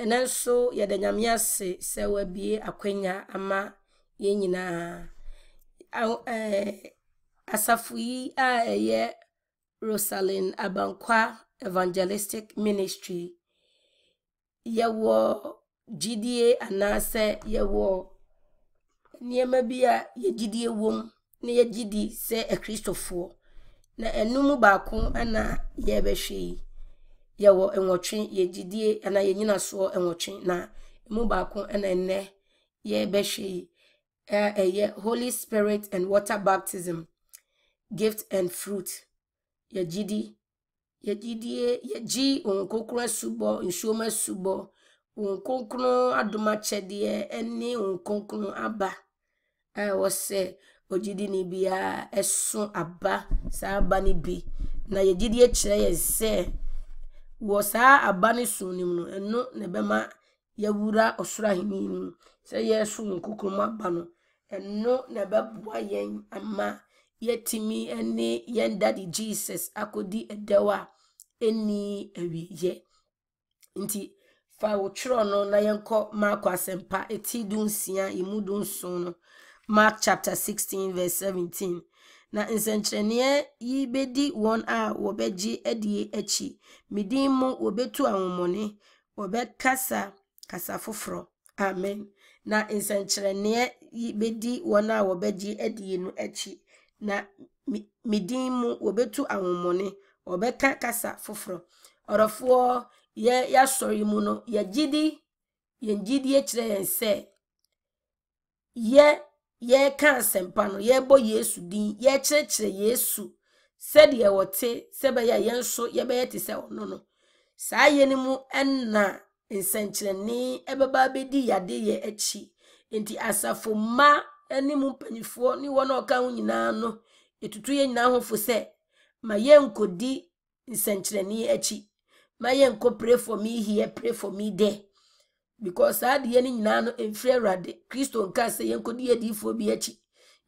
ɛnɛ nso yɛda nyame ase sɛ wabie akwanya ama yɛn nyinaa eh, asafo yi a ɛyɛ rosaline abankwa evangelistic ministry yɛwɔ gyidie anaasɛ yɛwɔ nneɛma bi a yɛgyidie wom na yɛgyidi sɛ akristofoɔ na ɛno mu baako na yɛbɛhwɛ yi yɛwɔ nwɔtwe yɛgyidie anaa yɛnyinasoɔ nwɔtwe na mu baako na nnɛ yɛrebɛhwɛ yi ɛyɛ holy spirit and water baptism gift and fruit yɛgyidi yɛgyidie yɛgyi wɔn asubɔ nsuom asubɔ wɔn kokoro adom akyɛdeɛ ne wɔn aba a ɛwɔ sɛ ogyidini biara ɛso aba saa aba no bi na yɛgyidie kyerɛ yɛ sɛ. wɔ saa aba ne so no mu no ɛno na ɛbɛma yɛawura ɔsoro ahenni no mu sɛ yɛsom nkokorom aba no ɛno na ɛbɛboa yɛn ama yɛtumi ne yɛn Daddy jesus akɔdi ɛdɛw a ɛni awieɛ nti fa wo twerɛ no na yɛnkɔ marko asɛmpa ɛti du nsia ɛmu du nson no mark chapter sixteen verse seventeen na nsɛnkyerɛnneɛ yi bɛdi wɔn a wɔbɛgye adie akyi medin mu wɔbɛtu ahomɔne wɔbɛkasa kasa foforɔ amen na nsɛnkyerɛnneɛ yi bɛdi wɔn a wɔbɛgye adie no akyi na medin mu wɔbɛtu ahomɔne wɔbɛka kasa foforɔ ɔrɔfoɔ yɛ yɛasɔre mu no yɛgyidi yɛn gyidie kyerɛ yɛn sɛ yɛ yɛreka asɛmpa no yɛrebɔ yesu din yɛrekyerɛkyerɛ yesu sɛdeɛ wɔte sɛ bɛyɛ a yɛn nso yɛbɛyɛ te sɛ ɔno no saa yɛ no mu na nsɛnkyerɛnne ɛbɛba abɛdi yadeɛ akyi nti asafo mma ne mu mpanimfoɔ ne wɔn a ɔka ho nyinaa no etutu yɛn nyinaa ho fo sɛ ma yɛnkɔdi nsɛnkyerɛnne akyi ma yɛnkɔ pray for me here pray for me there because saa adeɛ no nyinaa no mfiri awurade kristo nka sɛ yɛnkɔdi adiifoɔ bi akyi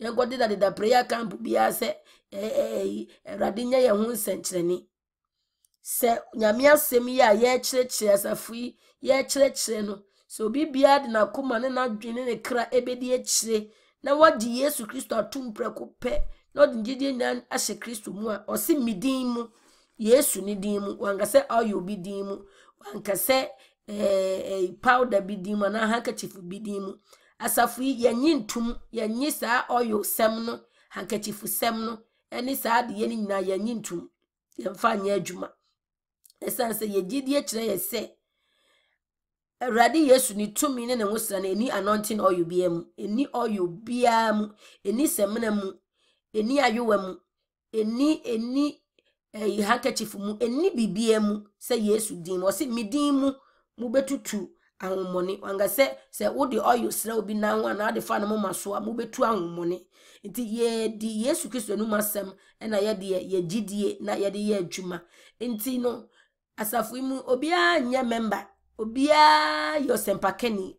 yɛnkɔde dadeda prayer camp biara sɛ awurade nyɛ yɛn ho nsɛnkyerɛnne sɛ nyame asɛm yi a yɛrekyerɛkyerɛ asafo yi yɛrekyerɛkyerɛ no sɛ obi biara de n'akoma ne n'adwene ne kra ɛbɛdi akyire na wɔgye yesu kristo ato mprɛko pɛ na ɔde gyidie nyinaa ahyɛ kristo mu a ɔse me din mu yesu ne din mu wankasɛ ɔyɛ obi din mu wankasɛ ɛɛ eh, eh, powder bi di mu anaa handkerchief bi di mu asafo yi yɛnyi ntum yɛnyi saa oil sɛm no handkerchief sɛm no ɛne saa adeɛ no nyinaa yɛnyi ntum yɛmfa nyɛ adwuma ɛsiane sɛ yɛgyidi akyerɛ yɛ sɛ awurade yesu ne tumi ne ne ho sra no ɛni anointing oil biara mu ɛni oil biara mu ɛni sɛmina mu ɛni ayowa mu ɛni ɛni ɛyi eh, handkerchief mu ɛni biribiara mu sɛ yesu din mu ɔsi mi din mu mobɛtutu ahomɔne wanka sɛ sɛ wode ɔyo srɛ obi nan ho anaa wode fa no moma so a mobɛtu ahomɔne nti yɛdi yesu kristo anom asɛm ɛna yɛde yɛgyidie na yɛde yɛ adwuma nti no asafo yi mu obiara nyɛ member obiara yɛ ɔsɛmpakani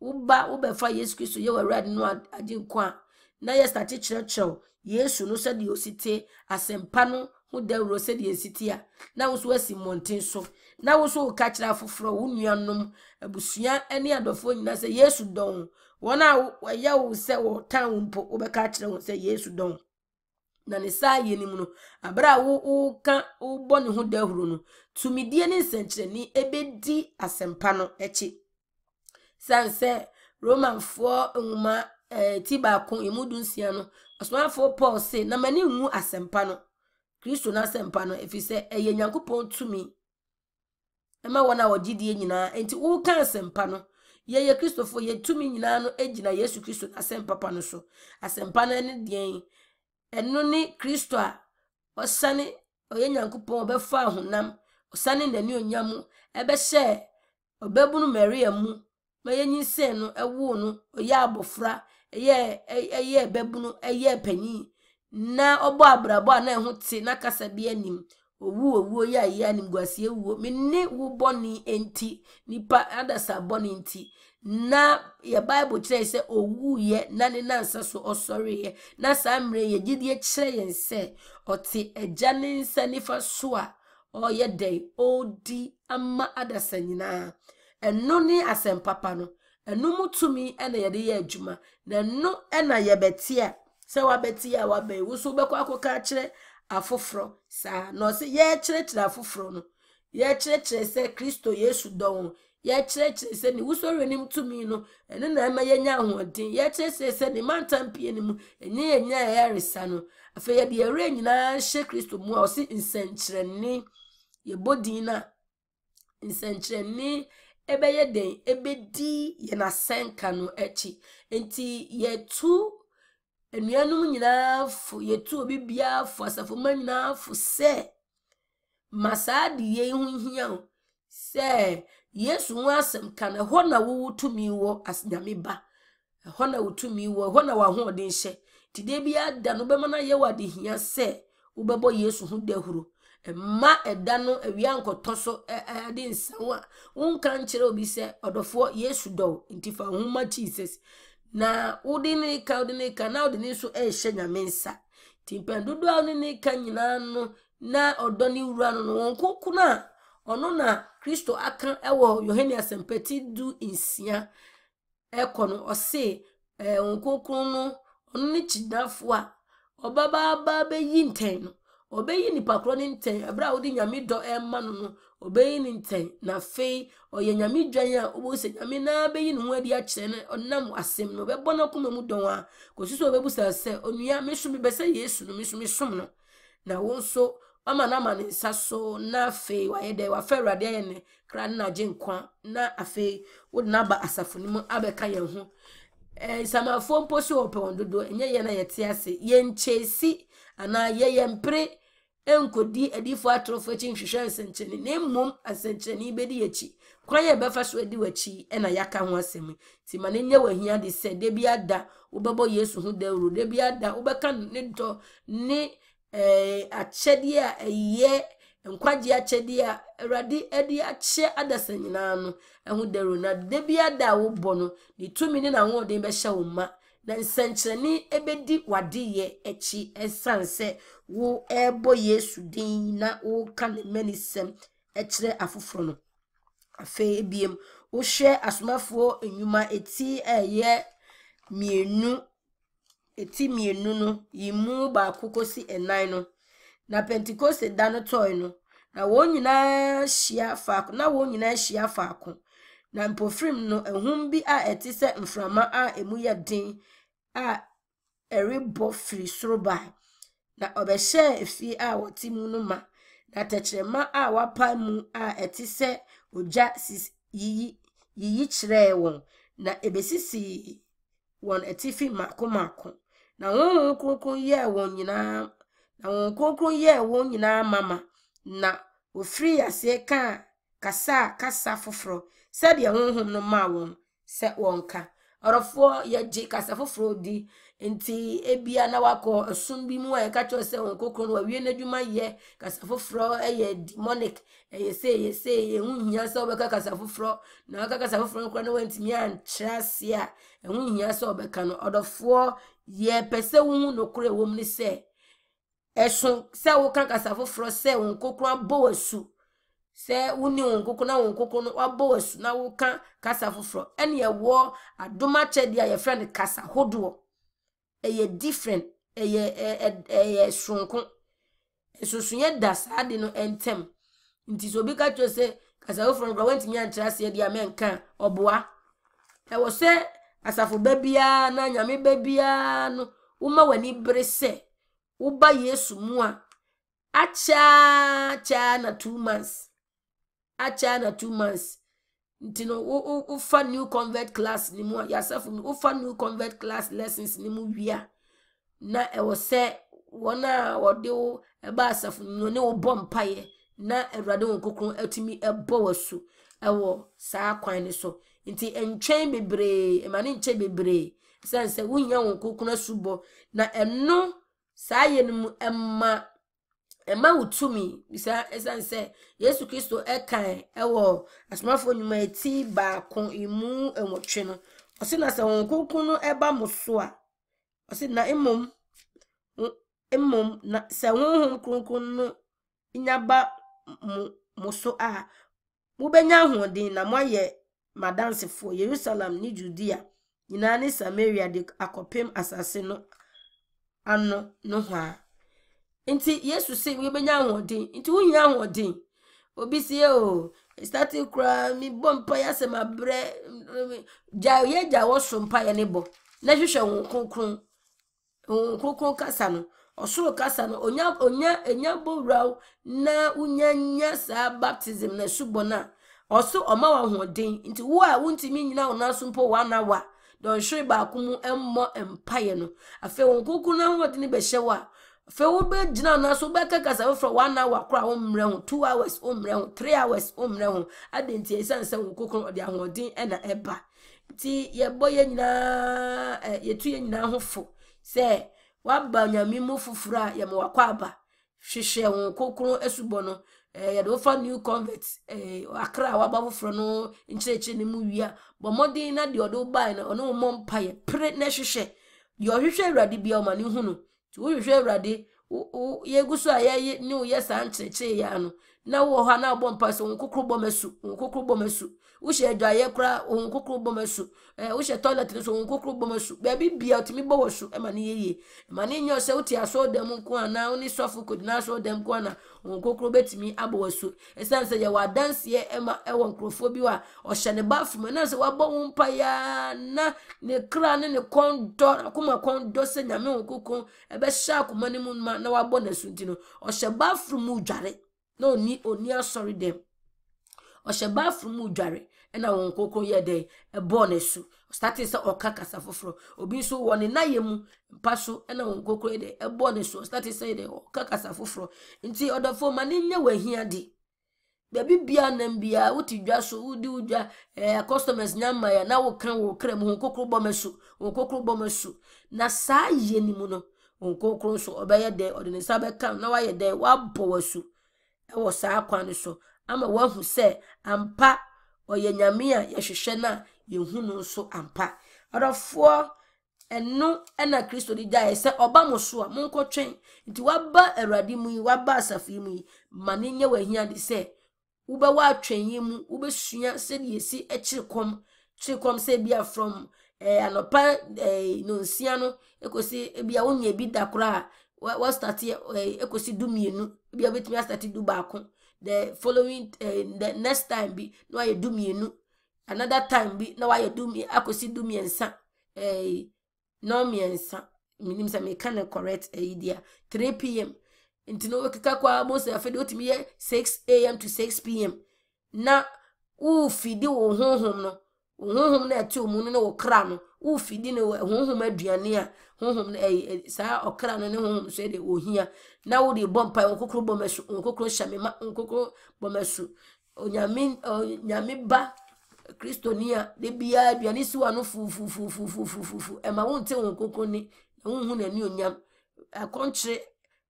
woba wobɛfa yesu kristo yɛ wɔ no agye nko a na yɛsate kyerɛkyerɛw yesu no sɛdeɛ ɔsi te asɛmpa no ho dawuro sɛdeɛ ɛsi te a na wo so asi mmɔnten so na wo so kyerɛ afoforɔ wo nuanom abusua ne adɔfoɔ nyinaa sɛ yesu dɔn wɔn a wɔyɛ wo sɛ wɔtan wo mpo wobɛka kyerɛ wɔn sɛ yesu dɔn na ne saa yɛ nim no abere a woka wobɔ ne ho dahuro no tumidie ne ɛbɛdi asɛmpa no akyi sɛ romanfoɔ nwoma eh, ti baako emu du nsia no paul se na m'ani ngu asɛmpa no kristo no no ɛyɛ nyankopɔn ɛma wɔn a wɔgye die nyinaa nti wɔreka asɛmpa no yɛyɛ kristofo yɛ nyinaa no gyina yesu kristo asɛmpapa no so asɛmpa no ne deɛn ɛno ne kristo a ɔsane ɔyɛ nyankopɔn ɔbɛfa ahonam ɔsane n'ani onyam ɛbɛhyɛ ɔbɛbunu maria mu ma yɛnyi sɛn no ɛwoo no ɔyɛ abɔfra ɛyɛ ɛyɛ ɛbɛbunu ɛyɛ panyin na ɔbɔ abrabɔ a na ɛho te n'akasa bi anim owu owu ya ya ni mgwasi ewuo me ne wo bɔne enti nipa adasa bɔne enti na yɛ bible kyerɛ sɛ owu yɛ na ne nansa so ɔsɔre yɛ na saa mmerɛ yɛ gyidie kyerɛ yɛn sɛ ɔte agya ne nsa nifa so a ɔyɛ dɛn ɔredi ama adasa nyinaa ɛno ne asɛmpapa no ɛno mu tumi ɛna yɛde yɛ adwuma na ɛno ɛna yɛbɛte a sɛ wabɛte a wabɛn wo so wobɛkɔ akɔka akyerɛ afụfụrụ saa na ọsị ya echerechere afụfụrụ nụ ya echerechere sị kristo yesu dọnwụ ya echerechere sị na iwusoro enim tumi nụ ene na eme ya nye ahoɔden ya echerechere sị na imanta mpie ne mu enye ya enye ya yaresa nụ afei yɛde yɛwerɛ nyinaa hyɛ kristo mu a ɔsi nsɛnkyerɛnne yɛbɔ din na nsɛnkyerɛnne ɛbɛyɛ den ya na asɛnka no akyi nti yɛtu. nnuanom nyinaa fo yɛtu obi biara fo asafoma nyinaa fo sɛ ma saa adeɛ yi ho hia o sɛ yesu ho asɛm ka no ɛhɔ na wowo tumi wɔ nyame ba ɛhɔ na wo tumi wɔ ɛhɔ na wahoɔden hyɛ nti deɛ bi ada no bɛma no ayɛ wɔ adehia sɛ wobɛbɔ yesu ho dahuro mma ɛda no awia nkɔtɔ so ɛde nsa ho a wonka nkyerɛ obi sɛ ɔdɔfoɔ yesu dɔw nti fa ho ma jesus na udinika udinika na udinisu ehyɛ nyame nsa nti mpɛndodoɔ a udinika nyinaa no na ɔdɔ ne wura no no wɔn kunkun a ɔno na kristo aka ɛwɔ yohane asɛmpɛti du nsia ɛkɔ no ɔse ɛɛ wɔn kunkun no ɔno ne a ɔbabaaba bɛyi ntɛn no obeyi nipa korɔ ne ntɛn abere a wɔde nyame dɔ ɛma no no obeyi ne ntɛn na afei ɔyɛ nyame dwan a ɔbɔ sɛ nyame naa bɛyi ne ho adi akyerɛ no ɔnam asɛm no ɔbɛbɔ no mu dɔn a kòsi so ɔbɛbusa sɛ onua bɛsɛ yesu no mesom no na wɔn nso ama no ama ne so na afei wayɛ dɛ w'afa awurade ayɛ ne kra ne nagye nkwa na afei wode no anaa yɛyɛ mpere nkodi adiifoɔ atorofoɔ akyi nhwehwɛ nsɛnkyerɛnne na mmom nsɛnkyerɛnne bɛdi akyi kwan yɛ bɛfa so adi w'akyi na yɛaka ho asɛm nti ma ne nyɛ w'ahia de sɛ da bi ada wobɛbɔ yesu ho dawuro da bi ada wobɛka ne dɔ ne ɛɛ eh, akyɛdeɛ a ɛyɛ nkwagye akyɛdeɛ a awurade de akyɛ adasa nyinaa no ho dawuro na da ada a wobɔ no ne tumi ne n'ahoɔden bɛhyɛ wo ma na nsɛnkyerɛnne bɛdi wadeyɛ akyi ɛsiane sɛ wɔrebɔ yesu din na wɔreka ne sɛm ɛkyerɛ afoforɔ no afei ebiem wohwɛ asomafoɔ nnwuma eti ɛyɛ mmienu eti mmienu no yi mu baako kɔsi nnan no na pentikose da no tɔe no na wɔn nyinaa hyia faako na wɔn nyinaa hyia faako na mpofirim no ehum bi a ɛte sɛ mframa a emu yɛ den. a ɛrebɔ firi soro bae na ɔbɛhyɛɛ efie a wɔte mu no ma na tɛkyerɛma a wapa mu a ɛte sɛ ogya sisi yiyi yiyi kyerɛɛ wɔn na ebesisi wɔn atifi mako mako na wɔn kronkron yɛ wɔn nyinaa na wɔn kronkron yɛ wɔn nyinaa mama na ofiri aseɛ kaa kasa kasa foforɔ sɛdeɛ honhom no ma wɔn sɛ wɔn wɔnka. ɔrɔfoɔ yɛgye kasa foforɔ di nti ebia na wakɔ ɛsom bi mu a yɛka kyerɛ sɛ wɔn kokoro no wawie n'adwuma yɛ kasa foforɔ ɛyɛ demonic ɛyɛ se ɛyɛ se ɛho hia sɛ ɔbɛka kasa foforɔ na waka kasa foforɔ no koraa na wɔntumi ankyerɛ ase a ɛho hia sɛ ɔbɛka no ɔdɔfoɔ yɛpɛ sɛ wohu nokorɛ ɛwɔ mu ne sɛ ɛso sɛ woka kasa foforɔ sɛ wɔn kokoro abɔ wɔ su sɛ wone wo nkoko na wo nkoko no wabɔ wasu na woka kasa foforɔ ɛne ɛwɔ adom akyɛdeɛ a yɛfrɛ no kasa hodoɔ ɛyɛ different ɛyɛ ɛyɛ soronko nsusunyɛ da saa de no ntɛm nti sɛ obi ka kyerɛ sɛ kasa foforɔ no kora wɔntumi ankyerɛ aseɛ deɛ amɛnka ɔboa ɛwɔ sɛ asafo ba biara na nyame ba biara no woma w'ani bere sɛ woba yesu mu a akyaakyaa na two months akyɛɛ na two months nti no wo wo wofa new convert class ni mu a yasafo mu wofa new convert class lessons ni mu wia na ɛwɔ sɛ wɔn a wɔde wo ɛba e asafo no ne wo bɔ mpaeɛ na awurade wɔn kokoro atumi ɛbɔ w'asu ɛwɔ e saa kwan ne so nti ntwɛn bebree ɛma ne nkyɛn bebree sɛ nsɛ wohia wɔn kokoro na ɛno sa yɛ no mu emma. ɛma wo tumi bisa ɛsan sɛ yesu kristo ɛkan ɛwɔ asomafoɔ nnwuma eti baako emu nwɔtwe no ɔsi na sɛ wɔn kunkun no ɛba mo so a ɔsi na mmom mmom na sɛ honhom kunkun no nyaba mo mo so a mobɛnya ahoɔden na moayɛ madansefoɔ yerusalem ne judea nyinaa ne samaria de akɔpem asase no ano nohoa nti yesu sị webenya ahoɔden nti wonyina ahoɔden obi si yɛ o stati koraa mi bɔ mpaeɛ asɛm abrɛ mm, gya yɛ gya wɔsoro mpaeɛ ne bɔ na hwehwɛ wɔn kronkron wɔn kronkron kasa no ɔsoro kasa no onya onya enya bowuraw na wonya nya saa baptism na subɔ na ɔso ɔma wɔ ahoɔden nti wo a wontumi nyina wɔn aso mpo wɔn anawa dɔnhwere baako mu mmɔ mpaeɛ no afei wɔn kronkron na ahoɔden bɛhyɛ wɔ a. afei wobɛgyina no so wobɛkeka sɛ wofrɛ one hour kora wo mmerɛ ho two hours wo mmerɛ ho three hours wo mmerɛ ho ade nti ɛsiane sɛ wo kokro ɔde ahoɔden ɛna ɛba nti yɛbɔ yɛ nyinaa ɛ yɛtu yɛ nyinaa ho fo sɛ waba onyame mu foforɔ a yɛma wakɔ aba hwehwɛ wo kokro asubɔ no ɛɛ yɛde wofa new convert ɛɛ akra a waba foforɔ no nkyerɛkyerɛ ne mu wia bɔ mmɔden na deɛ ɔde wo baeɛ no ɔne wo mmɔ mpaeɛ pere na hwehwɛ deɛ ɔhwehwɛ awurade bia ɔma ne hu wohwehwɛ awurade yɛguso a yɛyɛ ne woyɛ saa nkyerɛkyerɛ yɛ ano na wowɔ hɔ a na abɔ mpa sɛ wo nkokoro bɔ m'asu wo nkokoro bɔ su. wohyɛ adwaeɛ koraa ohun kokoro bɔ ma su wohyɛ toilet nso ohun kokoro bɔ ma su beebi bia ɔtumi bɔ wɔ su ɛma ne yeye ɛma ne nyɛ ɔsɛ wote asɔɔ dɛm nko sɔfo kodi na asɔɔ dɛm nko ana ohun kokoro bɛtumi abɔ wɔ su sɛ adanseɛ ɛma ɛwɔ nkurɔfoɔ bi wa ɔhyɛ ne ba ɛna sɛ wabɔ wɔn mpayaa na ne kra ne ne kɔn dɔ akoma kɔn ɛna wɔn nkoko yɛ dɛ ɛbɔɔ ne so ɔsate sɛ ɔka kasa foforɔ obi nso wɔ ne nayɛ mu mpa so ɛna wɔn nkoko yɛ dɛ ɛbɔɔ ne so ɔsate sɛ dɛ ɔka kasa foforɔ nti ɔdɔfoɔ ma ne nyɛ wahia de baabi bia nam bia wote dwa so wodi wo dwa ɛɛ customers nya ma ya na woka wɔ kra mu wɔn kokoro bɔ ma so wɔn kokoro bɔ ma so na saa yie ne mu no wɔn kokoro nso ɔbɛyɛ dɛ ɔde ne nsa bɛka na wayɛ dɛ wabɔ wɔ so ɛwɔ saa kwan no so ama wahu sɛ ampa ɔyɛ nyame a yɛhwehwɛ no a yɛhu no nso ampa ɔdɔfoɔ ɛno ɛna kristo de gyae sɛ ɔba mo so a monkɔtwɛn nti waba awurade mu yi waba asafo yi mu yi ma ne nyɛ wahia de sɛ wobɛwɔ atwɛn yi mu wobɛsua sɛdeɛ yɛsi kyere kɔm kyere kɔm sɛ bia from ɛɛ eh, anɔpa ɛɛ eh, nonsia no ekosi ebia wonya bi da koraa wɔ wɔstati ɛɛ du mmienu ebia wobɛtumi asati du baako the following uh, the next time bi na wayɛ du mmienu another time bi na wayɛ du mmienu akɔsi du mmiɛnsa ɛɛ eh, nɔɔ mmiɛnsa minim sɛ meka no correct ɛyi eh, deɛ three pm nti na wɔkeka kɔ a mose afei de yɛ six am to six pm na wofidi wo honhom no honhom na ɛte mu no ne wo kra no wofidi ne honhom aduane a honhom no saa ɔkra no ne honhom so ɛde ohia na wode bɔ mpae nkokoro bɔ mɛso nkokoro hyɛme ma nkokoro bɔ mɛso onyame onyame ba kristoni a de biara aduane si wa no fufufufufufufu ɛma wo nte wo nkokoro ni na wo nhu n'ani onyam akɔnkyere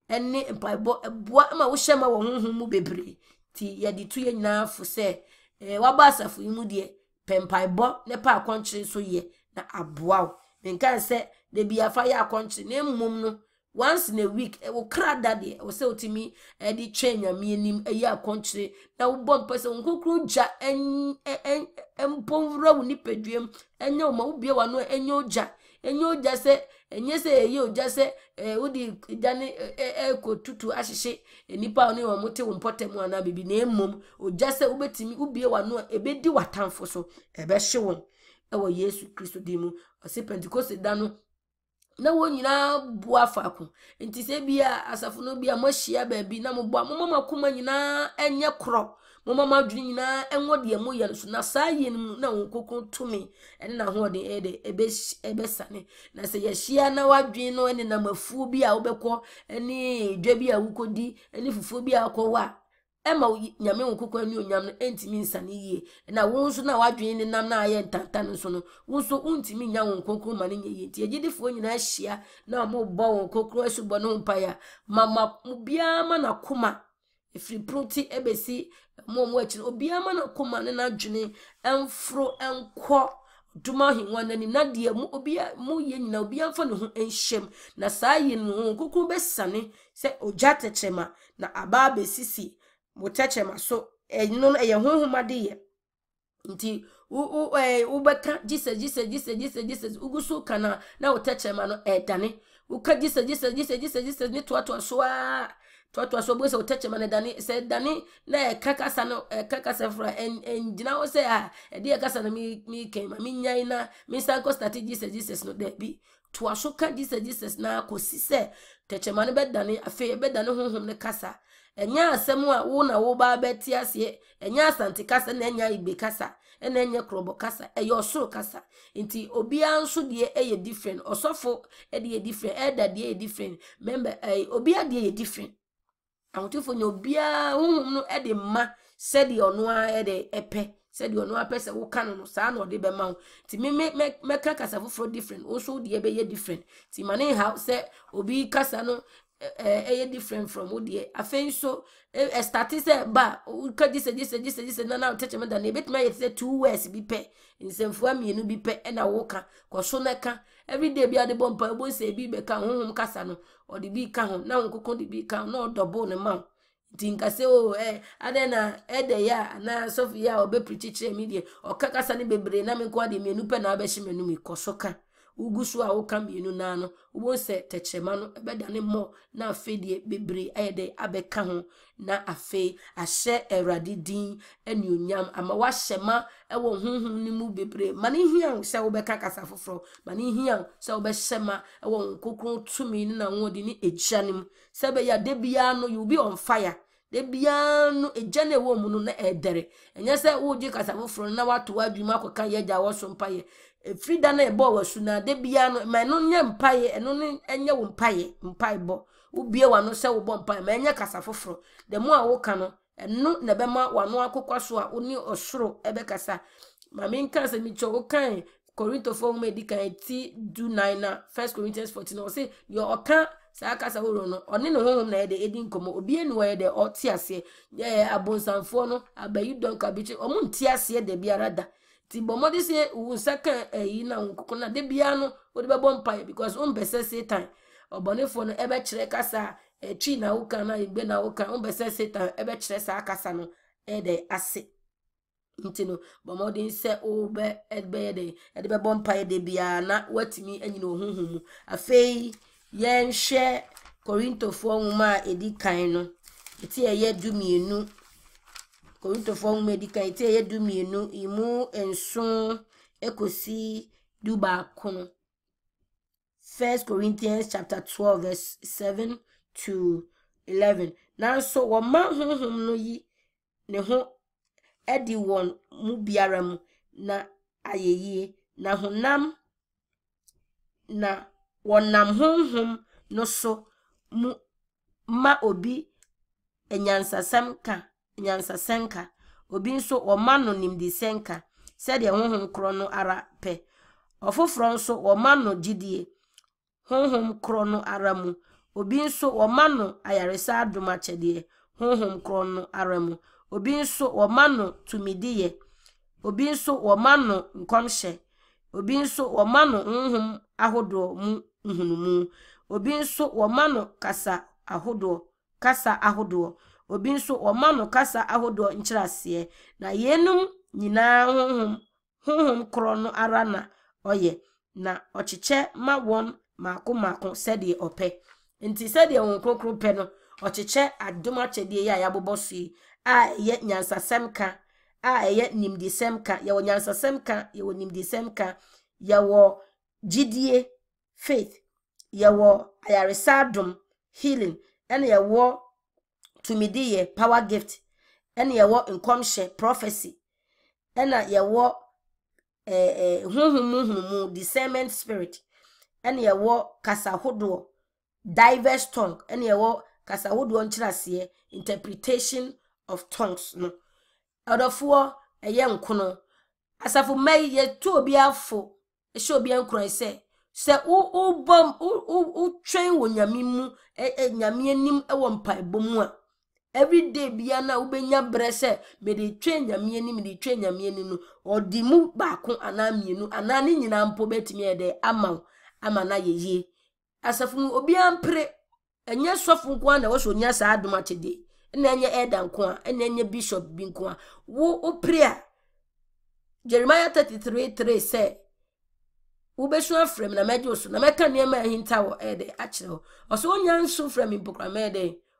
ɛne mpaebɔ ɛboa ɛma wohyɛ ma wɔ honhom mu bebree nti yɛde tu yɛ nyinaa fo sɛ ɛɛ wabɔ asafo yi mu deɛ mpaebɔ ne pa akɔnkyere nso yɛ na aboa wo menkae sɛ dabi afa yɛ akɔnkyere na mmom no once in a week ɛwɔ kra da deɛ ɛwɔ sɛ wotumi ɛde eh, twɛ nyame anim ɛyɛ akɔnkyere na wobɔ mpa sɛ wo nkokuro gya mpɔnwura wo nipadua mu ɛnyɛ wo ma wobie w'ano ɛnyɛ ogya ɛnyɛ ogya sɛ ɛnyɛ sɛ ɛyɛ ogya sɛ ɛɛ wodi gya ne ɛɛ ɛɛkɔ tutu ahyehye nipa a ɔne wɔn te wɔn pɔtɛ mu anaa beebi na emom ogya sɛ wobɛtumi wobie wano a e ebedi watamfo so ɛbɛhye e wɔn ɛwɔ e yesu kristo dim mu ɔsi pentikɔsi da no na wɔn nyinaa boa faako nti sɛ bi a asafo no bi a mo ahyia baabi na mo boa mo mama kuma nyinaa ɛnyɛ korɔ. mo mama adwene nyinaa ɛwɔ deɛ mo yɛ na saa yɛ na wɔn koko tumi ɛne n'ahoɔden ɛde ɛbɛsane na sɛ yɛhyia na wadwene no ɛne nam bi a wobɛkɔ ɛne dwa bi a wokɔdi ɛne fufuo bi a a ɛma nyame wɔn koko ɛne onyam ɛntumi nsane yie na wɔn nso na wadwene ne nam na ayɛ ntanta no so no wɔn nso ntumi nya wɔn koko ma ne nyɛ nti nyinaa na wɔn bɔ wɔn koko asubɔ ne ho mpaeɛ mama mɔmɔ akyi echi obiara nwanne na deɛ mu obiara mụ yɛ nyina obiara hụ nhyem na saa yɛ no ho kuku bɛsane sɛ ogya tɛkyɛma na abaa so nti na na toatoa so obi sɛ wotɛkyɛ ma no dane sɛ dane na ɛka kasa no ɛka kasa fora ɛngyina hɔ sɛ a ah, ɛde ɛkasa mi mekɛn ma menyae na mensan kɔ state jesus jesus no daabi toa so ka jesus jesus na kɔsi sɛ tɛkyɛma no bɛdane afei ɛbɛdane honhom ne kasa ɛnyɛ asɛm a wo na wo ba ti aseɛ ɛnyɛ asante kasa na ɛnyɛ igbe kasa ɛna ɛnyɛ korɔbɔ kasa ɛyɛ ɔsoro kasa nti obiara nso deɛ ɛyɛ different ɔsɔfo ɛdeɛ different ɛda deɛ yɛ different mɛmba ɛɛ obiara deɛ yɛ different ahotefoɔ nya obiara honhom no de ma sɛdeɛ ɔno ara de pɛ sɛdeɛ ɔno apɛ sɛ woka no no saa na ɔde bɛma wo nti me mɛka kasa foforɔ different wo nso deɛ bɛyɛ different nti ma ne nhaw sɛ obi kasa no ɛyɛ different from wo deɛ afei nso ɛstate sɛ ba woka gye sɛ gye sɛ gye sɛ gye sɛ na na wotɛkyɛ mɛda na ebɛtumi ayɛ sɛ two words bi pɛ nsɛmfua mmienu bi pɛ ɛna woka kɔso na ka everyday bi ade bɔ mpa ebo sɛ ebi bɛka honhom kasa no ɔde bi ka ho na nkoko de bi ka ho na ɔdɔbo ne ma ho nti nkasɛ o ɛ adɛ na ɛdɛ yɛ a anaa sɔfo yɛ a ɔbɛpiri kyekyere mi deɛ ɔka kasa ne bebree na mi nko adeɛ mmienu pɛ na abɛhyɛ mienu mi kɔ so ka. wogu so a woka mmienu naa no wobɛhu sɛ tɛkyerɛma no na afei dị bebree ede abɛka na afe ahyɛ awurade din anuonyam ama woahyɛ ma ɛwɔ honhom no mu bebree ma ne hia sɛ wobɛka kasa foforɔ ma ne hia sɛ wobɛhyɛ ma ɛwɔ nkokoro tumi a da biara no egya na na edere kasa na mpa frida na ɛbɔ wɔ su na ade bia no ma ɛno nyɛ mpaeɛ ɛno ne enye wo mpaeɛ mpae bɔ wobie mpae ma enye kasa foforɔ dɛm a ka no ɛno na ɛbɛma wano akokɔ so a wo ne ɔsoro ɛbɛkasa maame nka sɛ mekyɛ wokae kan ti du nine na first corinthians fourteen saa kasa no honhom na yɛde edi nkɔmɔ obi ɔte aseɛ no abayi ti bɔmmɔde sɛ wo nsa ka ayi e, na wo nkoko na de biara no wode bɛbɔ mpaeɛ because wompɛsɛ satan ɔbɔnefoɔ no ɛbɛkyerɛ e kasa a e, ɛtwi na woka na egbe na woka wompɛsɛ satan ɛbɛkyerɛ saa kasa no ase nti no wobɛ ɛbɛyɛ ɛde bɛbɔ de bia na anyina ohuhum mu afei yɛnhwɛ korintofoɔ nwoma a ɛdi kan no ɛyɛ du mmienu korintofoɔ nwoma edi ti a ɛyɛ du mmienu emu nson ekosi du baako no first corinthians chapter twelve verse seven to eleven nanso wɔn mma no yi ne ho wɔn mu biara mu na ayɛ yie na honam na wɔnam honhom no so mu ma obi anyansasɛm ka. nyansasenka obi nso wɔma no senka sɛdeɛ honhom korɔ no ara pɛ ɔfoforɔ nso wɔma no gyidie honhom korɔ no ara mu obi nso wɔma no ayaresa adom akyɛdeɛ honhom korɔ no ara mu obi nso wɔma no tumidiɛ obi nso wɔma no nkɔmhyɛ obi nso wɔma no honhom ahodoɔ mu nhunumu obi nso wɔma no kasa ahodoɔ kasa ahodoɔ obi nso ɔma no kasa ahodoɔ nkyerɛaseɛ na yenum nyinaa honhom honhom korɔ no ara na ɔyɛ na ɔkyekyɛ ma wɔn maako maako sɛdeɛ ɔpɛ nti sɛdeɛ wɔn kurokuro pɛ no ɔkyekyɛ adom akyɛdeɛ yi a yɛabobɔ so yi a ɛyɛ nyansasɛm ka a ɛyɛ nimdisɛm ka yɛwɔ nyansasɛm ka yɛwɔ nimdisɛm ka yɛwɔ gyidie faith yɛwɔ ayaresa adom healing ɛna yɛwɔ tumidi yɛ power gift ɛna yɛwɔ nkɔmhyɛ prophecy ɛna yɛwɔ ɛɛ huhumuhumu discernment spirit ɛna yɛwɔ kasa ahodoɔ diverse tongue ɛna yɛwɔ kasa ahodoɔ nkyerɛaseɛ interpretation of tongues no ɔdɔfoɔ ɛyɛ nkono asafo mma yi yɛtu obi afo ɛhyɛ obi nkoran sɛ sɛ wobɔ wotwɛn wɔ nyame mu ɛɛ nyame anim ɛwɔ mpaebɔ mu a everyday bia na wobɛnya berɛ sɛ mede twe nyameɛ ni mede twe nyameɛ ni no ɔde mu baako anaa mmienu anaa ne nyina mpo bɛtumi yɛ dɛ ama wo ama no ayɛ yie asafo mu obiara mpere ɛnyɛ sɔfo nko a na wɔsɔ nya saa adom akyɛde ɛna ɛnyɛ ɛda nko a ɛna ɛnyɛ bishop bi nko a wo opere a jeremiah thirty three three sɛ wobɛsu na mɛgye wo so na mɛka nneɛma ahinta wɔ ɛyɛ dɛ akyerɛ hɔ ɔsɛ wonya nso frɛ me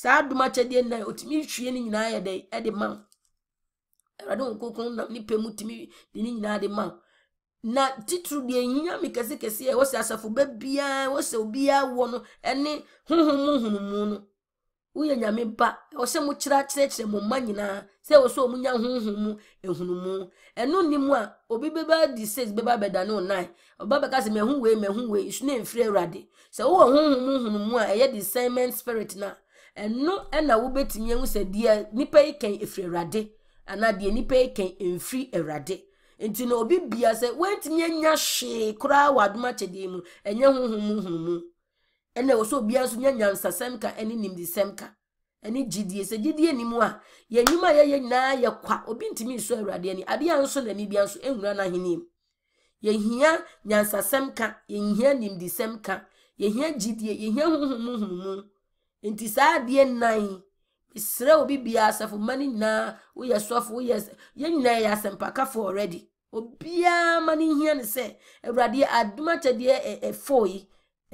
saa adum akyɛdeɛ nnan otumi hwie ne nyinaa yɛ dɛ ɛde ma awurade wɔn kokon nam nipa mu tumi de ne nyinaa de ma na titiri deɛ nyia mi kɛseɛkɛse a wɔsɛ asafo ba biara wɔsɛ obiara wɔ no ɛne nyinaa sɛ wɔsɛ wɔn nya mu a obi bɛba six bɛba ɔba bɛka sɛ wei wei ne nfiri awurade sɛ wowɔ mu a ɛyɛ spirit ɛno ɛna wobɛtumi ehu sɛ deɛ nipa yi kɛn efiri awurade ana deɛ nipa yi kɛn mfiri awurade nti na obi bia sɛ wɔntumi anya hwee koraa wɔ adoma kyɛdeɛ mu ɛnyɛ huhum huhum ɛna ɛwɔ sɛ obiara nso nya nyansasɛm ka ɛne nimdisɛm ka ɛne gyidie sɛ gyidie nim a yɛn nnwuma yɛyɛ nyinaa yɛ kwa obi ntumi nsɔ awurade ani adeɛ a nso n'ani bia nso ehura n'ahene mu yɛhia nyansasɛm nimdi yɛhia nimdisɛm ka yɛhia gyidie yɛhia huhum huhum nti saa adeɛ nnan mesrɛ obi biara asafo mma no nyinaa woyɛ sɔfo woyɛ yɛn nyinaa yɛ asɛmpakafo already obiara ma no hia no sɛ awurade adom akyɛdeɛ ɛfo yi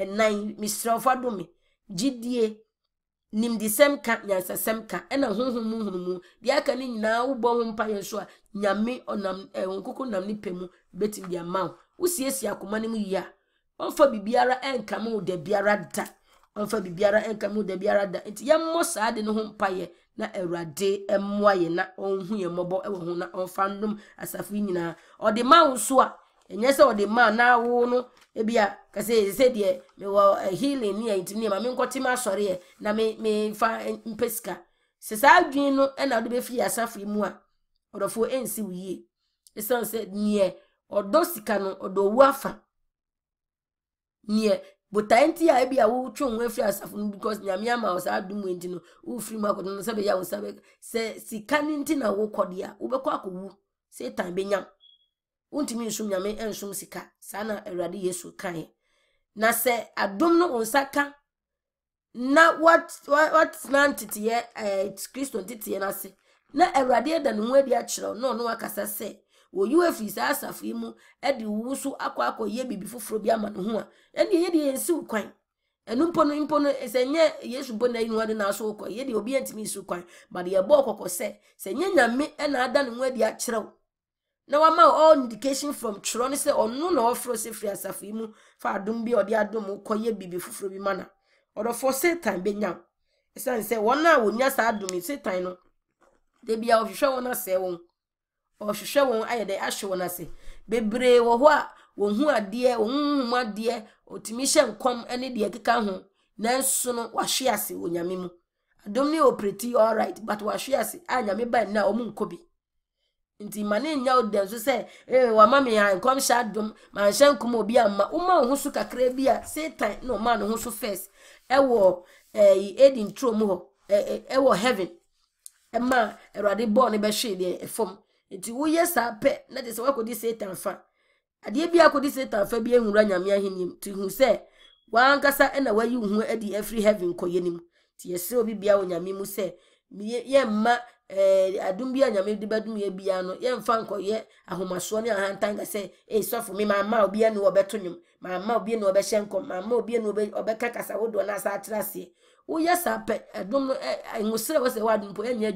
ɛnan mesrɛ fa dome gyidie nimdisɛm ka nyansasɛm ka ɛna honhom mu hunumu deɛ aka no nyinaa wobɔ ho mpayɛ so a nyame ɔnam ɛhonkoko nam ne pɛ mu bɛtumi de ama wo wosiesie akoma no mu yie a ɔmfa biribiara ɛnkama wo da biara da ɔmfa biribiara nka mu da biara da nti yɛmmɔ saa ade no ho mpayɛ na awurade mmoa yɛ na ɔnhu yɛn mmɔbɔ wɔ ho na ɔmfa nnom asafo yi nyinaa ɔde ma wo so a ɛnyɛ sɛ ɔde ma na no ebi a kase sɛ deɛ mewɔ healing ne yɛ asɔre na me mefa mpɛ sika sɛ saa adwene no na ɔde bɛfiri asafo yi mu a ɔdɔfoɔ ɛnsi wo yie ɛsiane sɛ neɛ ɔdɔ sika no ɔdɔ owu afa botae nti a ebi a wotwe onwe efiri asafo no because nyame ama wo saa dum nti no wofiri mu akɔtɔ no sɛ bɛyɛ wo sɛ sɛ sika ne nti na wokɔ deɛ a wobɛkɔ akɔwu satan bɛnyam wontumi nsom nyame nsom sika saa na awurade yesu kaeɛ na sɛ adom no wo nsa ka na watena nteteɛ eh, kristo nteteɛ na ase na awurade ada ne ho adi akyerɛ na ɔno akasa sɛ wo afiri e saa asafo yi mu de wo akɔ yie bibi foforo bi ama ne ho a ɛne deɛ kwan ɛnu mpo no no sɛ yesu mpo na yi nuwa de na aso kɔ yie deɛ obi ntumi nsu kwan bade yɛbɔ ɔkɔkɔ sɛ sɛ nyɛ nyame ɛna ada ne ho adi akyerɛw na wama all indication from twerɛ no sɛ ɔno na ɔforo firi asafo yi fa adum bi ɔde bi ma na ɔhwehwɛ wɔn ayɛ dɛ ahwe wɔn ase bebree wɔ hɔ a wɔn ho adeɛ wɔn ho adeɛ otumi hyɛ nkɔm ne deɛ keka ho nanso no wahwe ase wɔ nyame mu adom ne opereti alright but wahwe ase a nyame ba nna wɔn nkɔ bi nti ma ne nya o dɛm so sɛ ee wama mi ha nkɔm hyɛ adom ma nhyɛ nkɔm obi ama wɔma wɔn ho so kakra bi a seetan na wɔma ne ho so first ɛwɔ ɛɛ eh, edi nturo mu hɔ ɛɛ eh, eh, ɛwɔ heaven ɛma awurade bɔɔl ne bɛhwe deɛ ɛfam. nti woyɛ saa pɛ na te sɛ woakɔdi satan fa adeɛ bi akɔdi satan fa bi ahura nyame ahenni mu nti hu sɛ wankasa na wayi wo ho adi heaven kɔyɛ no mu nti yɛsrɛ obi bia wɔ nyame mu sɛ yɛmma eh, adum bi a nyame de bɛdum yɛ bia no yɛmfa nkɔyɛ ahomasoɔ ne ahantan ka sɛ ei sɔfo me maama obi ne wɔbɛto nwom maama obi ne wɔbɛhyɛ nkɔm maama obi ne wɔbɛka kasa wodoɔ no asa akyerɛ aseɛ woyɛ saa pɛ adum no ahosrɛ eh, eh, wɔ sɛ wɔadom po ɛnyɛ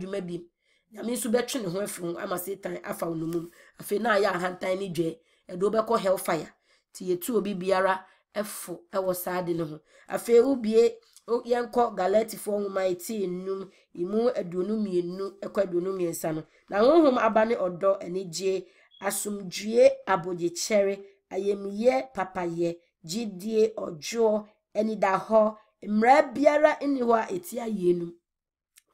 nyame nso bɛtwe ne ho afiri ho ama setan afa no mu afei na ayɛ ahantan ne dwɛ ɛde wobɛkɔ hellfire nti yɛtu obi biara ɛfo ɛwɔ saa de ne ho afei wobie yɛnkɔ galatifoɔ nwoma ɛti enum emu aduonu mmienu ɛkɔ aduonu mmiɛnsa no na ahohom aba ne ɔdɔ anigye asomdue abogyekyɛre ayamyɛ papayɛ gyidie ɔdwoɔ ɛnidahɔ mmerɛ biara nni hɔ a ɛti ayɛ enum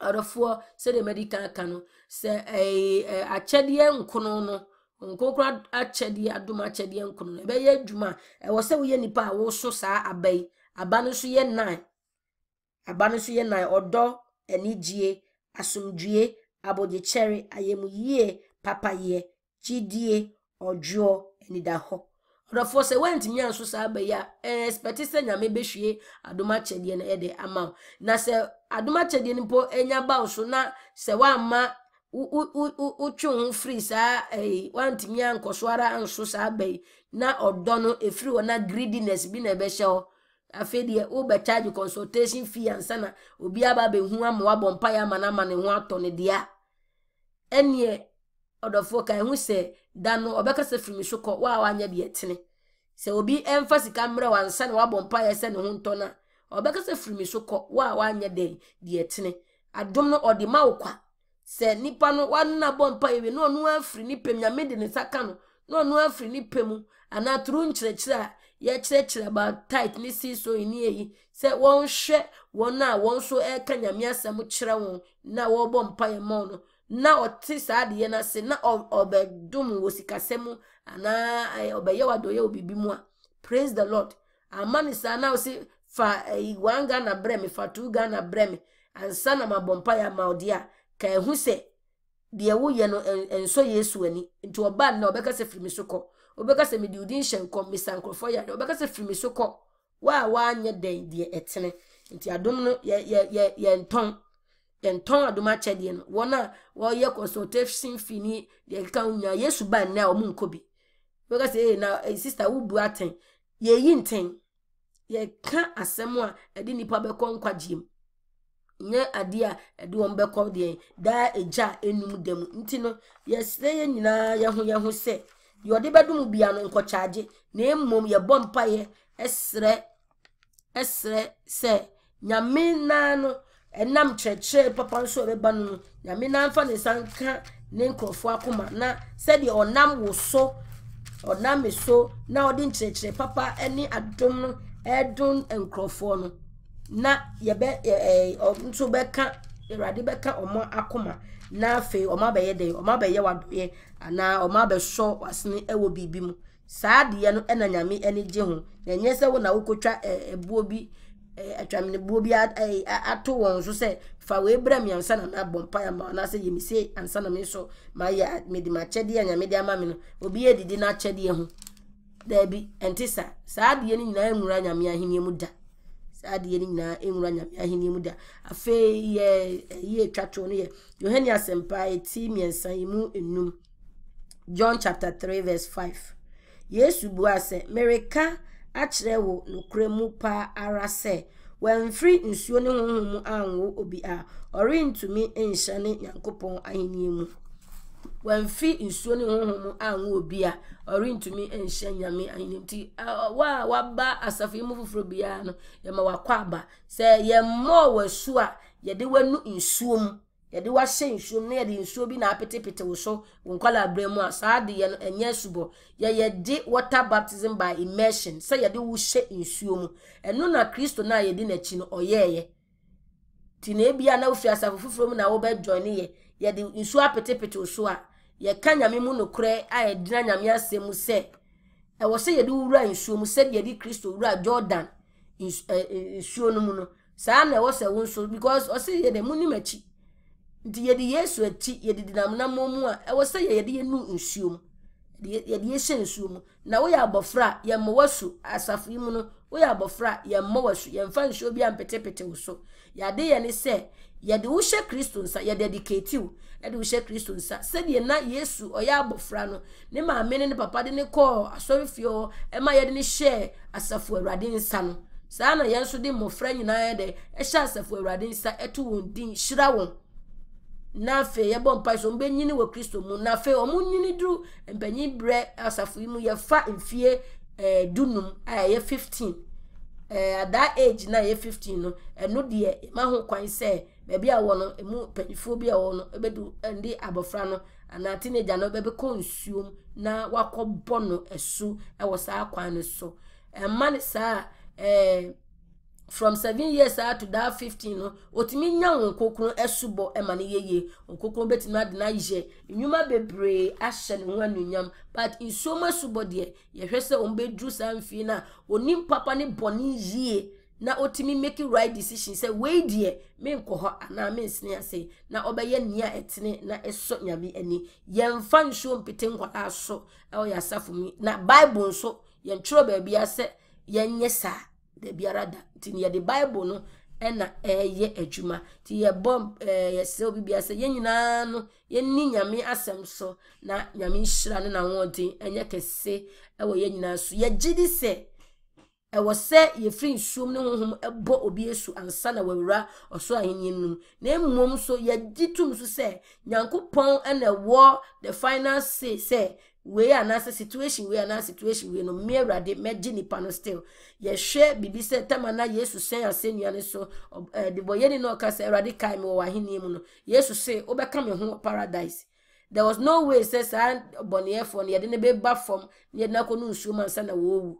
ɔdɔfoɔ sɛdeɛ madi kan ka no sɛ ɛɛ akyɛdeɛ nkono no nkokora akyɛdeɛ adom akyɛdeɛ nkono no ɛbɛyɛ adwuma ɛwɔ sɛ woyɛ nipa a woso saa aba yi aba no nso yɛ nan aba no nso yɛ nan ɔdɔ anigyeɛ asomdwie abɔgyekyɛre ayamyie papayɛ gyidie ɔdwoɔ anidahɔ nkurɔfoɔ sɛ wɔantumi anso saa bɛyɛ a ɛɛspɛte sɛ nyame bɛhwie adoma akyɛdeɛ no ede ama na sɛ mpo ba na sɛ woamma wotwe ho firi saa ɛyi wɔantumi ankɔ so ara anso na ɔdɔ no na greediness bi na consultation fee ansa na obi aba abɛhu ama wabɔ mpaeɛ ama ama ho da no ɔbɛkasa firi me so kɔ wo a woanyɛ deɛ tene sɛ obi ɛmfa sika mmerɛ wansa ne wabɔ mpa yɛ sɛ ne ho ntɔ na a ɔbɛkasa firi me so kɔ wo a woanyɛ dɛn deɛ tene adom no ɔde ma wo kwa sɛ nipa no wano no mpa yɛwie na ɔno afiri ne pɛm nyame de ne nsa ka no na ɔno afiri ne pɛ mu anaa toro nkyerɛkyerɛ a yɛkyerɛkyerɛ ba tight ne si so ne eyi sɛ wɔnhwɛ wɔn a wɔn nso ɛreka nyame asɛm kyerɛ wɔn na wɔrebɔ mpa yɛ mɔn no na ɔte saa adeɛ no ase na ɔbɛdom wɔ sikasɛ mu anaa ɔbɛyɛ wadɔyɛ wɔ biribi mu a praise the lord ama ne saa na ɔsi fa ɛyi one ghana brɛ me fa two ghana brɛ me ansa na ma bɔ mpa yɛ ama ɔde a ka ɛho sɛ deɛ woyɛ no nsɔ yesu ani nti ɔbaa no na ɔbɛka sɛ firi mi so kɔ ɔbɛka sɛ mede odi nhyɛ nkɔ mesa nkurɔfoɔ yɛ ɔbɛka sɛ firi mi so kɔ wa a waanyɛ dɛn deɛ ɛtene nti adom no yɛ yɛ yɛ yɛ ntɔn yɛntɔn adom akyɛdeɛ no wɔn a wɔyɛ consultation fee ni deɛ keka ho yesu ba nna a wɔn nkɔ bi wɔka sɛ ee na ee eh, sista wobu atɛn yɛyi ntɛn yɛka asɛm a ɛde nipa bɛkɔ nkwagyeɛ mu nyɛ adeɛ a ɛde wɔn bɛkɔ deɛ daa egya enum dɛm nti no yɛsɛ yɛn nyinaa yɛn ho sɛ deɛ ɔde bɛdum bia no nkɔkyaagye na emom yɛbɔ mpaeɛ ɛsrɛ ɛsrɛ sɛ nyame naa no. ɛnam kyerɛkyerɛ papa nso a ɛbɛba no no nyame namfa ne nsa nka ne nkurɔfoɔ akoma na sɛdeɛ ɔnam wo so ɔnam me so na ɔde nkyerɛkyerɛ papa ne adom no ɛdom nkurɔfoɔ no na yɛbɛ ɛɛ nso bɛka awurade bɛka ɔmo akoma na afei ɔmo abɛyɛ dɛ ɔmo abɛyɛ wadoyɛ anaa ɔmo abɛsɔ wasene ɛwɔ biribi mu saa adeɛ no ɛna nyame ani gye ho na nyɛ sɛ wo na wokotwa ɛɛ ɛboɔ bi. Eh, atwamineboɔ bi eh, ato wɔn so sɛ fa wei brɛ me ansa na mabɔ mpaeɛ ama yɛ ansa na me so mayɛ mede a nyame de ama me no obi yɛ didi n'akyɛdeɛ ho daabi ɛnte sa saa adeɛ no nyinaa nwura nyame ahenni mu da saa adeɛ no nyinaa nwura nyame ahenni mu da afei yɛ atwa no yɛ yohane asɛmpa eti enum john chapter three verse five yesu bua sɛ akyerɛ wo nokorɛ mu paa ara sɛ wɔamfiri nsuo ne honhom anwo obi a ɔrentumi nhyɛ ne nyankopɔn ahenni mu wɔamfiri nsuo ne honhom anwo obi a ɔrentumi nhyɛ nyame ahenni mu nti wa a waba asafo yi mu foforɔ biara no yɛma wakɔ aba sɛ yɛmmɔɔ w'asu a yɛde w'anu nsuo mu yɛde wahyɛ nsuo mu na yɛde nsuo bi na apetepete wo so wo nkwalaa berɛ mu a saa de yɛ ɛnyɛ asubɔ yɛyɛde water baptism by immersion sɛ yɛde wo hyɛ nsuo mu ɛno na kristo no a yɛdi n'akyi no ɔyɛɛyɛ nti na ebi a na wofi asafo foforɔ mu na wobɛjoin yɛ yɛde nsuo apetepete wo so a yɛka nyame mu nokorɛ a yɛdina nyame asɛm mu sɛ ɛwɔ sɛ yɛde wura nsuo mu sɛdeɛ yɛde kristo wura jordan nsuo no mu no saa na ɛwɔ sɛ wo nso because ɔse yɛde mu nim akyi nti yɛde yesu akyi yɛde dinamnam mu a ɛwɔ sɛ yɛde yɛnu nsuo mu yɛde yɛhyɛ nsuo mu na woyɛ abɔfra a yɛmmɔ wasu asafo yi mu no woyɛ abɔfra a yɛmmɔ wasu yɛmfa nsuo bi a mpetepete wo so yɛade yɛ ne sɛ yɛde wohyɛ kristo nsa yɛde adiketi wo yɛde wohyɛ kristo nsa sɛdeɛ na yesu ɔyɛ abɔfra no ne maame ne ne papa de ne kɔɔ asɔrefie hɔ ɛma yɛde ne hyɛɛ asafo awurade nsa no saa na yɛn nso de mmɔfra nyinaa yɛ ɛhyɛ asafo awurade nsa ɛto wɔn din hyira wɔn n'afe yɛbɔ mpa so mbe nyini wɔ kristo mu n'afe ɔmo nyini duru mpanyin brɛ asafo yi mu yɛfa mfie ɛɛ eh, dunum a ɛyɛ fifteen ɛɛ eh, ada age na ɛyɛ fifteen no ɛno eh, deɛ ma ho kwan sɛ beebi a wɔn no emu mpanyinfoɔ bi a wɔn no ebedu ɛnde abɔfra no anaa teenager no bɛbɛ kɔ nsuom na wakɔ bɔ no ɛso ɛwɔ saa kwan no so ɛma no saa ɛɛ. from seven years out to that fifteen no otimi nya wɔn kokoro ɛsobɔ ɛma no yɛyɛ wɔn kokoro betumi adi na yɛ nnwuma bebree ahyɛ ne ho anunyam but nsuom ɛsobɔ deɛ yɛhwɛ sɛ wɔn bɛduru saa mfin na onim papa ne bɔ ne yie na otimi make right decision sɛ wei deɛ menkɔ hɔ anaa mensene ase na ɔbɛyɛ nea ɛtene na ɛsɔ nyame ani yɛnfa nsuo mpete nkwadaa so ɛwɔ yɛ asafo mu na bible nso yɛntwerɛ baabi asɛ yɛnyɛ saa debiara da nti yɛde bible no ɛna ɛyɛ adwuma nti yɛbɔ eh, yɛsɛ obi bia sɛ yɛn nyinaa no yɛni nyame asɛm so na nyame nhyira no n'ahoɔden ɛnyɛ kɛse ɛwɔ yɛn nyinaa so yɛgye di sɛ ɛwɔ sɛ yɛfiri nsuom ne honhom ɛbɔ obi esu ansa na wɔawura ɔsoro ahenni no mu na mmom so yɛgye tom so sɛ nyankopɔn ɛna ɛwɔ the final say sɛ wee anasị situation wee anasị situation wee no mmea awurade mɛgye nipa no still yɛhwɛ biribi na yesu sɛn asɛnnua eh, no so ɛɛ debɔyɛni na ɔka sɛ awurade kae mi wɔ mu nọ yesu se wobɛka mi paradise there was no way sɛ saa bɔnneɛfoɔ no yɛde eh, eh, ne ba fam na yɛde n'akɔ nsuo mu ansa na owu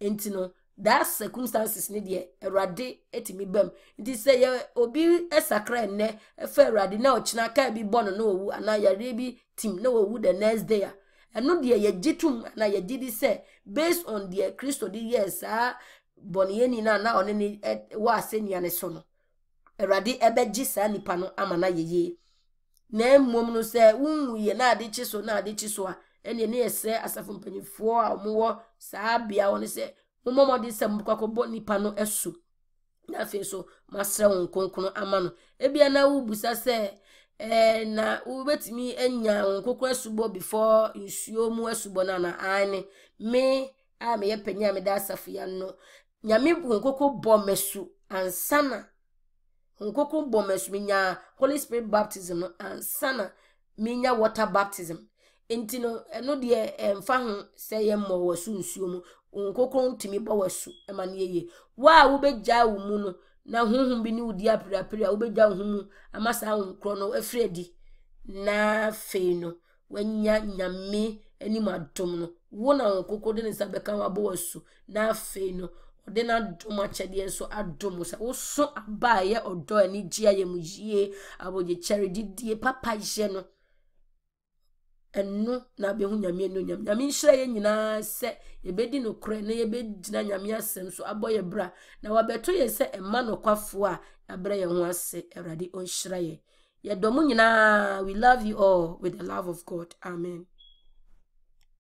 nti nọ daa circumstances ne deɛ awurade etimi bam nti sɛ yɛ obi ɛsakra nnɛ ɛfɛ awurade na kaa na owu bi ah. ɛno deɛ yɛgye tom na yɛgye di sɛ based on deɛ kristo de yɛɛ saa bɔneyɛni no a na ɔne ne wɔ asɛnnua ne so no awurade ɛbɛgye saa nnipa no ama no yɛyie na mmom no sɛ wonwuyɛ na ade kye so na ade kye so a ɛneɛ ne yɛsɛ asafo mpanyimfoɔ a wɔwɔ saa bea hɔ no sɛ mommɔ mmɔden sɛ mokɔakɔbɔ nnipa no asu na afei so masrɛ wo nkonkron ama no ebia na wobusa sɛ Eh, na ubetumi enya nkoko asubɔ before nsuo mu asubɔ no na ane me a meyɛ panyin a meda asafo ya no nyame nkokɔ bɔ me so ansana nkokɔ bɔ me so menya holy spirit baptism no ansana menya water baptism nti no ɛno deɛ ɛmfa ho sɛ yɛ mmɔ wɔ so nsuo mu nkokɔ ntumi bɔ wɔ so ɛma no yie wo a wobɛgyaa wo mu no na honhom bi ne wo di aperapere a wobɛgya wo ho mu ama saa nkorɔ no afiri adi na afei no wanya nyame anim adom no wo na wo koko de ne nsa bɛka wabɔ wasu na afei no ɔde n'adom akyɛdeɛ nso adom sɛ woso aba a ɛyɛ ɔdɔ anigye ayɛmuyie abɔgyekyɛre didie papahyɛ no ɛno na abɛhu nyame anuonyam nyame nhyira yɛ nyinaa sɛ yɛbɛdi nokorɛ na yɛbɛgyina nyame asɛm so abɔ yɛ bra na wabɛto yɛ sɛ ɛma nokwafoɔ a abrɛ yɛn ho ase awurade ɔnhyira yɛ yɛdɔ mo nyinaa we love you all with the love of god amen